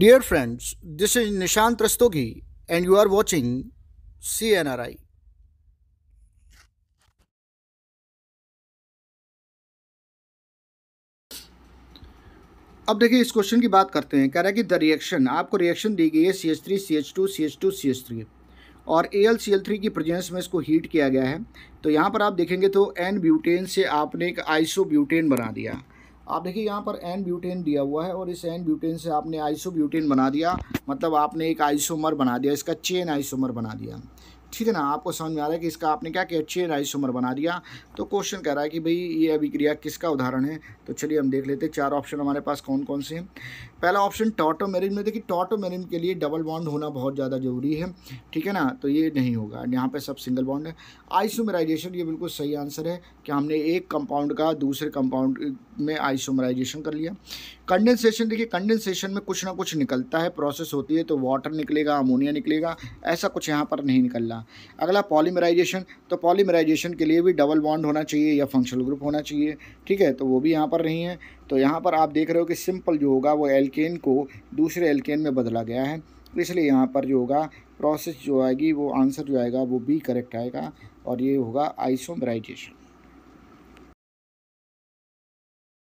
dear friends this is Nishant Rastogi and you are watching C N R I अब देखिए इस question की बात करते हैं कह रहा है कि द रिएक्शन आपको रिएक्शन दी गई है C H three C H two C H two C H three और A L C L three की प्रेजेंस में इसको हीट किया गया है तो यहाँ पर आप देखेंगे तो एन ब्यूटेन से आपने एक आइसो ब्यूटेन बना दिया आप देखिए यहाँ पर एन ब्यूटेन दिया हुआ है और इस एन ब्यूटेन से आपने आइसो ब्यूटेन बना दिया मतलब आपने एक आइसोमर बना दिया इसका चेन आइसोमर बना दिया ठीक है ना आपको समझ में आ रहा है कि इसका आपने क्या किया चेन आइसोमर बना दिया तो क्वेश्चन कह रहा है कि भाई ये अभिक्रिया किसका उदाहरण है तो चलिए हम देख लेते हैं चार ऑप्शन हमारे पास कौन कौन से हैं पहला ऑप्शन टॉटोमेरिन में देखिए टॉटोमेरिन के लिए डबल बॉन्ड होना बहुत ज़्यादा जरूरी है ठीक है ना तो ये नहीं होगा यहाँ पर सब सिंगल बॉन्ड है आइसोमराइजेशन ये बिल्कुल सही आंसर है कि हमने एक कंपाउंड का दूसरे कंपाउंड में आइसोमराइजेशन कर लिया कंडेंसेशन देखिए कंडेंसेशन में कुछ ना कुछ निकलता है प्रोसेस होती है तो वाटर निकलेगा अमोनिया निकलेगा ऐसा कुछ यहाँ पर नहीं निकल रहा करना अगला पॉलीमराइजेशन तो पॉलीमराइजेशन के लिए भी डबल बॉन्ड होना चाहिए या फंक्शनल ग्रुप होना चाहिए ठीक है तो वो भी यहाँ पर नहीं है तो यहाँ पर आप देख रहे हो कि सिंपल जो होगा वो एल्केन को दूसरे एल्केन में बदला गया है इसलिए यहाँ पर जो होगा प्रोसेस जो आएगी वो आंसर जो आएगा वो बी करेक्ट आएगा और ये होगा आइसोमराइजेशन